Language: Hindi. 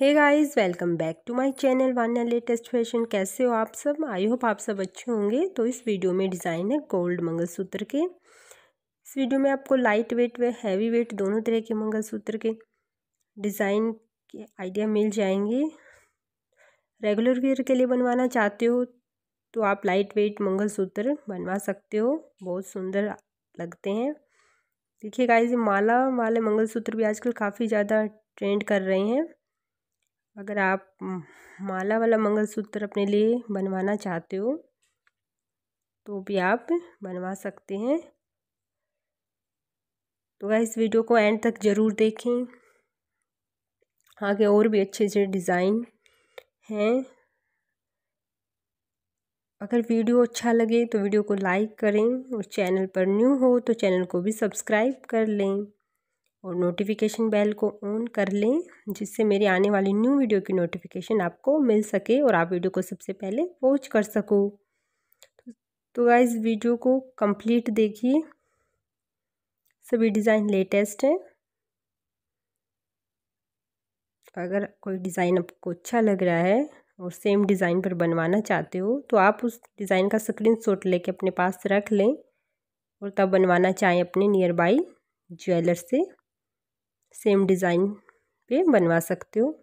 hey guys welcome back to my channel one या लेटेस्ट फैशन कैसे हो आप सब आई होप आप सब अच्छे होंगे तो इस वीडियो में डिज़ाइन है गोल्ड मंगलसूत्र के इस वीडियो में आपको लाइट वेट व हैवी वेट दोनों तरह के मंगलसूत्र के डिज़ाइन के आइडिया मिल जाएंगे रेगुलर वेयर के लिए बनवाना चाहते हो तो आप लाइट वेट मंगलसूत्र बनवा सकते हो बहुत सुंदर लगते हैं देखिए गाइज माला वाले मंगलसूत्र भी आजकल काफ़ी ज़्यादा ट्रेंड कर रहे हैं अगर आप माला वाला मंगलसूत्र अपने लिए बनवाना चाहते हो तो भी आप बनवा सकते हैं तो वह इस वीडियो को एंड तक ज़रूर देखें आगे और भी अच्छे अच्छे डिज़ाइन हैं अगर वीडियो अच्छा लगे तो वीडियो को लाइक करें और चैनल पर न्यू हो तो चैनल को भी सब्सक्राइब कर लें और नोटिफिकेशन बेल को ऑन कर लें जिससे मेरे आने वाली न्यू वीडियो की नोटिफिकेशन आपको मिल सके और आप वीडियो को सबसे पहले वॉच कर सको तो गाइज वीडियो को कंप्लीट देखिए सभी डिज़ाइन लेटेस्ट हैं अगर कोई डिज़ाइन आपको अच्छा लग रहा है और सेम डिज़ाइन पर बनवाना चाहते हो तो आप उस डिज़ाइन का स्क्रीन शॉट लेके अपने पास रख लें और तब बनवाना चाहें अपने नियर बाई ज्वेलर से सेम डिज़ाइन पे बनवा सकते हो